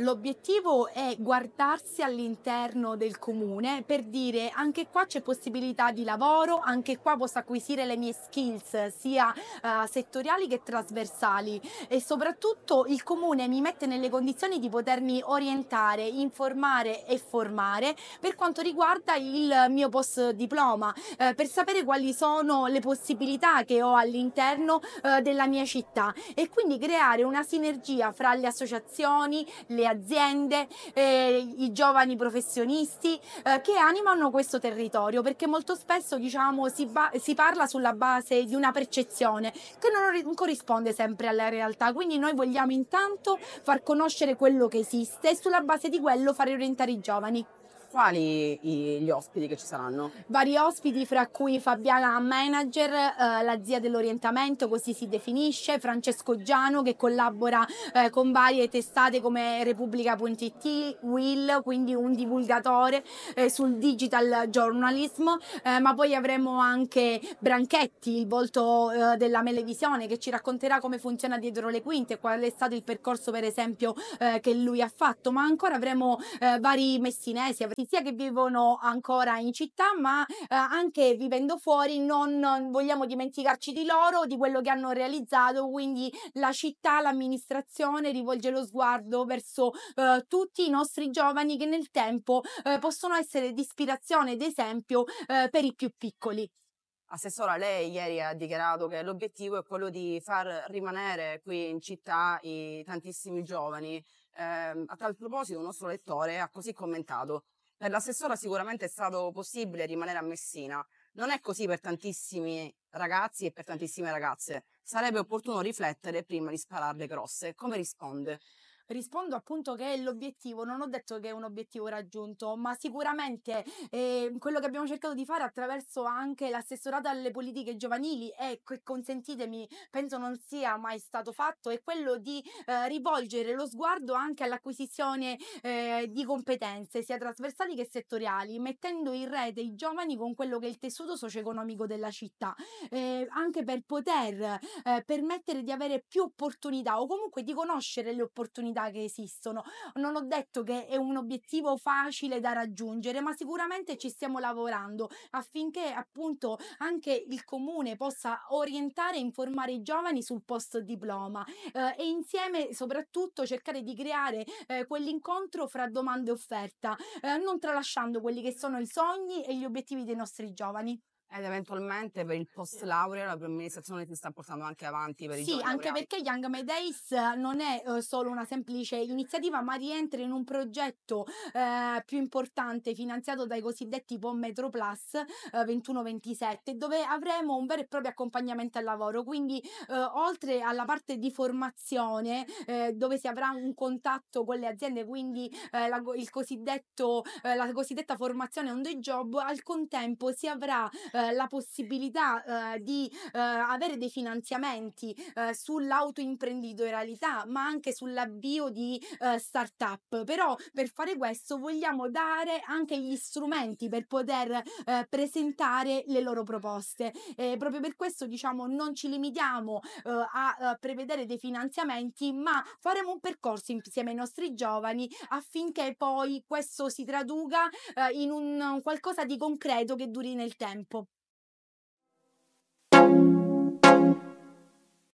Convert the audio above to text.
L'obiettivo è guardarsi all'interno del comune per dire anche qua c'è possibilità di lavoro, anche qua posso acquisire le mie skills sia uh, settoriali che trasversali e soprattutto il comune mi mette nelle condizioni di potermi orientare, informare e formare per quanto riguarda il mio post diploma, uh, eh, per sapere quali sono le possibilità che ho all'interno uh, della mia città e quindi creare una sinergia fra le associazioni, le aziende, eh, i giovani professionisti eh, che animano questo territorio perché molto spesso diciamo, si, ba- si, parla sulla base di una percezione che non, ri- non corrisponde sempre alla realtà. Quindi noi vogliamo intanto far conoscere quello che esiste e sulla base di quello fare orientare i giovani quali gli ospiti che ci saranno? Vari ospiti, fra cui Fabiana Manager, eh, la zia dell'orientamento, così si definisce, Francesco Giano che collabora eh, con varie testate come Repubblica.it, Will, quindi un divulgatore eh, sul digital journalism, eh, ma poi avremo anche Branchetti, il volto eh, della Melevisione, che ci racconterà come funziona dietro le quinte, qual è stato il percorso per esempio eh, che lui ha fatto, ma ancora avremo vari messinesi, immigrati sia che vivono ancora in città, ma eh, anche vivendo fuori non, vogliamo dimenticarci di loro, di quello che hanno realizzato, quindi la città, l'amministrazione rivolge lo sguardo verso eh, tutti i nostri giovani che nel tempo eh, possono essere di ispirazione ed esempio eh, per i più piccoli. Assessora, lei ieri ha dichiarato che l'obiettivo è quello di far rimanere qui in città i tantissimi giovani. Eh, a tal proposito, un nostro lettore ha così commentato. Per l'assessora sicuramente è stato possibile rimanere a Messina. Non è così per tantissimi ragazzi e per tantissime ragazze. Sarebbe opportuno riflettere prima di spararle grosse. Come risponde? rispondo appunto che è l'obiettivo, non ho detto che è un obiettivo raggiunto, ma sicuramente eh, quello che abbiamo cercato di fare attraverso anche l'assessorato alle politiche giovanili e consentitemi, penso non sia mai stato fatto, è quello di eh, rivolgere lo sguardo anche all'acquisizione eh, di competenze sia trasversali che settoriali, mettendo in rete i giovani con quello che è il tessuto socio-economico della città, eh, anche per poter eh, permettere di avere più opportunità o comunque di conoscere le opportunità opportunità che esistono. Non ho detto che è un obiettivo facile da raggiungere, ma sicuramente ci stiamo lavorando affinché appunto anche il comune possa orientare e informare i giovani sul post diploma eh, e insieme soprattutto cercare di creare eh, quell'incontro fra domanda e offerta, eh, non tralasciando quelli che sono i sogni e gli obiettivi dei nostri giovani. Ed eventualmente per il post laurea la amministrazione si sta portando anche avanti per i Sì, anche laureati. perché Young May Days eh, non è uh, solo una semplice iniziativa, ma rientra in un progetto uh, più importante finanziato dai cosiddetti POM Metro Plus uh, 21-27, dove avremo un vero e proprio accompagnamento al lavoro. Quindi, oltre alla parte di formazione, dove si avrà un contatto con le aziende, quindi la, la, cosiddetta formazione on the job, al contempo si avrà eh, la possibilità eh, di eh, avere dei finanziamenti eh, sull'autoimprenditorialità, ma anche sull'avvio di eh, start-up. Però per fare questo vogliamo dare anche gli strumenti per poter presentare le loro proposte. E proprio per questo diciamo non ci limitiamo a prevedere dei finanziamenti, ma faremo un percorso insieme ai nostri giovani affinché poi questo si traduca in un qualcosa di concreto che duri nel tempo.